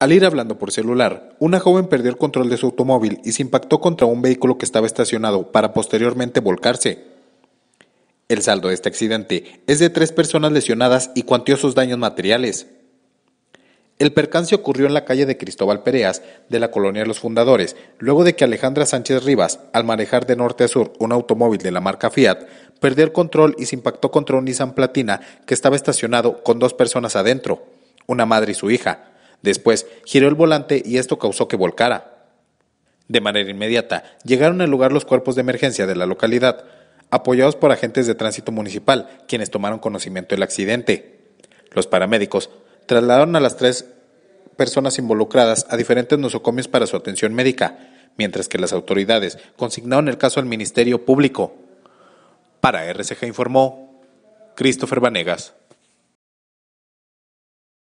Al ir hablando por celular, una joven perdió el control de su automóvil y se impactó contra un vehículo que estaba estacionado para posteriormente volcarse. El saldo de este accidente es de tres personas lesionadas y cuantiosos daños materiales. El percance ocurrió en la calle de Cristóbal Pereas, de la colonia de los fundadores, luego de que Alejandra Sánchez Rivas, al manejar de norte a sur un automóvil de la marca Fiat, perdió el control y se impactó contra un Nissan Platina que estaba estacionado con dos personas adentro, una madre y su hija. Después, giró el volante y esto causó que volcara. De manera inmediata, llegaron al lugar los cuerpos de emergencia de la localidad, apoyados por agentes de tránsito municipal, quienes tomaron conocimiento del accidente. Los paramédicos trasladaron a las tres personas involucradas a diferentes nosocomios para su atención médica, mientras que las autoridades consignaron el caso al Ministerio Público. Para RCG informó Christopher Vanegas.